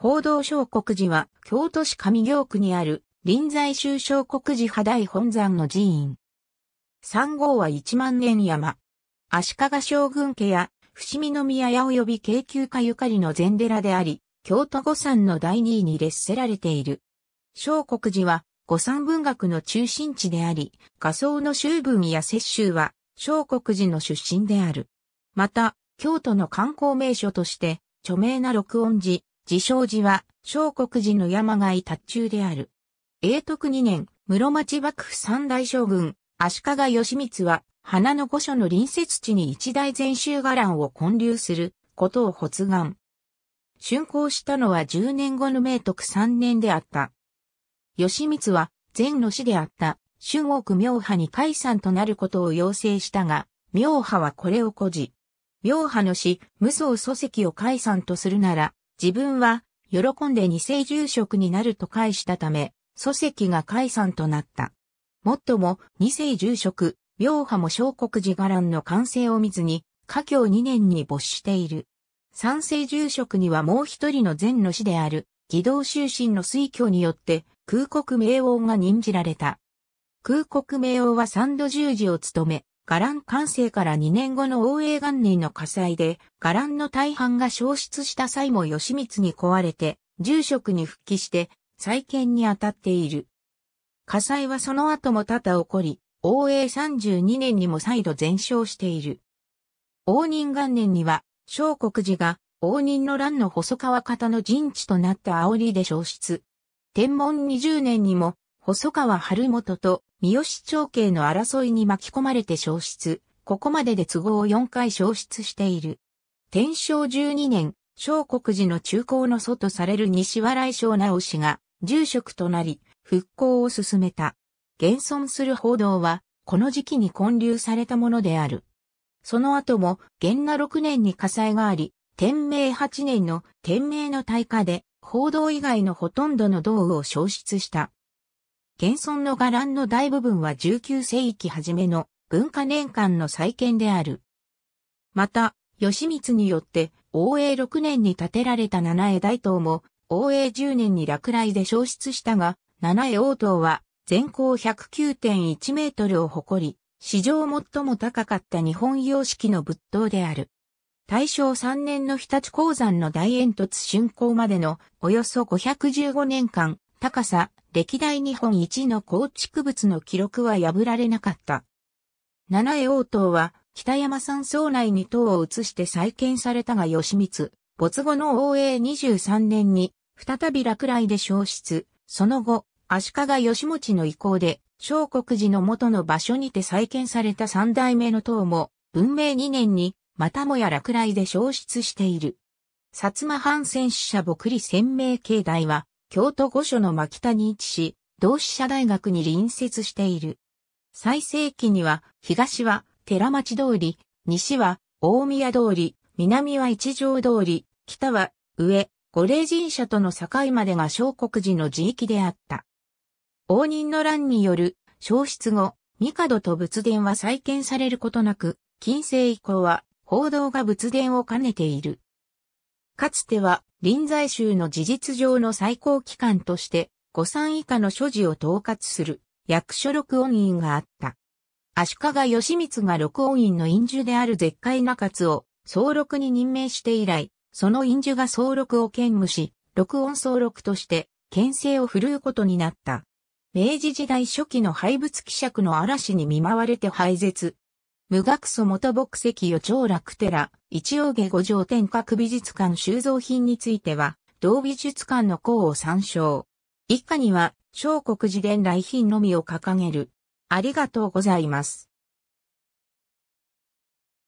報道小国寺は、京都市上京区にある、臨済宗小国寺派大本山の寺院。三号は一万年山。足利将軍家や、伏見宮屋及び京急家ゆかりの禅寺であり、京都五山の第二位に列せられている。小国寺は、五山文学の中心地であり、画想の修文や雪舟は、小国寺の出身である。また、京都の観光名所として、著名な録音寺、自称寺は、小国寺の山がい達中である。永徳2年、室町幕府三大将軍、足利義満は、花の御所の隣接地に一大禅宗伽藍を建立することを発願。竣工したのは10年後の明徳3年であった。義満は、禅の師であった、春奥明派に解散となることを要請したが、明派はこれを誇辞。明派の師、無双祖籍を解散とするなら、自分は、喜んで二世住職になると返したため、祖籍が解散となった。もっとも、二世住職、病派も小国寺伽藍の完成を見ずに、家境二年に没している。三世住職にはもう一人の禅の師である、義道修身の推挙によって、空国名王が任じられた。空国明王は三度十字を務め、伽藍完成から2年後の王永元年の火災で、伽藍の大半が消失した際も義光に壊れて、住職に復帰して、再建に当たっている。火災はその後も多々起こり、王永32年にも再度全焼している。王仁元年には、小国寺が、王仁の乱の細川方の陣地となった煽りで消失。天文20年にも、細川春元と三好長慶の争いに巻き込まれて消失、ここまでで都合を4回消失している。天正12年、小国寺の中高の祖とされる西笑い小直氏が住職となり、復興を進めた。現存する報道は、この時期に建立されたものである。その後も、元那6年に火災があり、天明8年の天明の大火で、報道以外のほとんどの道具を消失した。現存の伽藍の大部分は19世紀初めの文化年間の再建である。また、吉光によって、応永6年に建てられた七重大塔も、応永10年に落雷で消失したが、七重大塔は、全高109.1メートルを誇り、史上最も高かった日本様式の仏塔である。大正3年の日立鉱山の大煙突竣工までのおよそ515年間、高さ歴代日本一の構築物の記録は破られなかった。七重王塔は、北山山荘内に塔を移して再建されたが吉光、没後の王永23年に、再び落雷で消失、その後、足利義持の意向で、小国寺の元の場所にて再建された三代目の塔も、文明2年に、またもや落雷で消失している。薩摩藩戦死者牧利鮮明境内は、京都御所の牧田に位置し、同志社大学に隣接している。最盛期には、東は寺町通り、西は大宮通り、南は一条通り、北は上、五霊神社との境までが小国寺の地域であった。応仁の乱による消失後、帝と仏殿は再建されることなく、近世以降は報道が仏殿を兼ねている。かつては臨済宗の事実上の最高機関として、誤三以下の所持を統括する、役所録音院があった。足利義満が録音院の院主である絶海中津を、総録に任命して以来、その院主が総録を兼務し、録音総録として、県政を振るうことになった。明治時代初期の廃仏希釈の嵐に見舞われて廃絶、無学祖元牧石与長楽寺、一応下五条天閣美術館収蔵品については、同美術館の項を参照。以下には、小国寺伝来品のみを掲げる。ありがとうございます。